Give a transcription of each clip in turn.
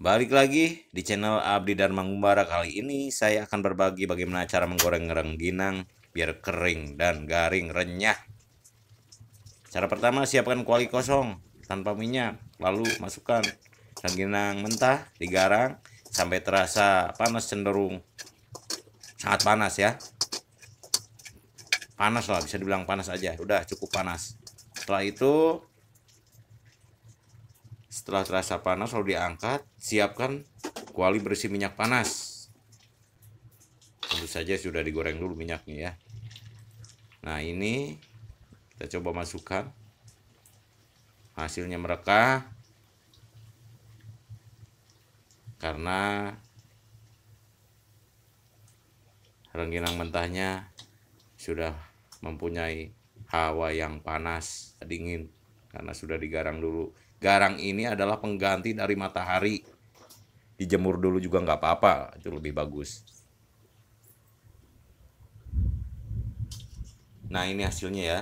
Balik lagi di channel Abdi Dharma Gumbara kali ini saya akan berbagi bagaimana cara menggoreng rengginang biar kering dan garing renyah. Cara pertama siapkan kuali kosong tanpa minyak, lalu masukkan rengginang mentah digarang sampai terasa panas cenderung sangat panas ya. Panas lah bisa dibilang panas aja, udah cukup panas. Setelah itu setelah terasa panas lalu diangkat, siapkan kuali berisi minyak panas. Tentu saja sudah digoreng dulu minyaknya ya. Nah ini kita coba masukkan. Hasilnya mereka karena rengginang mentahnya sudah mempunyai hawa yang panas dingin karena sudah digarang dulu Garang ini adalah pengganti dari matahari. Dijemur dulu juga nggak apa-apa, itu lebih bagus. Nah ini hasilnya ya.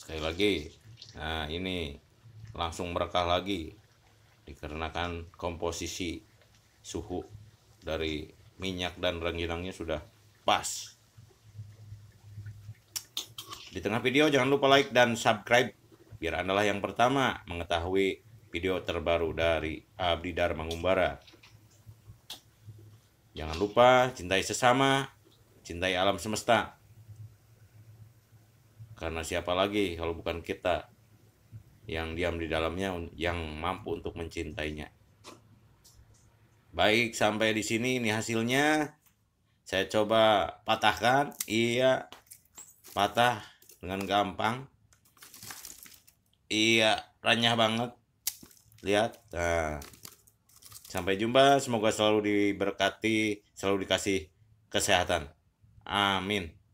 Sekali lagi, nah ini langsung merekah lagi dikarenakan komposisi suhu dari minyak dan rengginangnya sudah pas. Di tengah video jangan lupa like dan subscribe biar Anda lah yang pertama mengetahui video terbaru dari Abdi Dharma Ngumbara. Jangan lupa cintai sesama, cintai alam semesta. Karena siapa lagi kalau bukan kita yang diam di dalamnya yang mampu untuk mencintainya. Baik, sampai di sini ini hasilnya saya coba patahkan iya patah dengan gampang iya renyah banget lihat nah sampai jumpa semoga selalu diberkati selalu dikasih kesehatan amin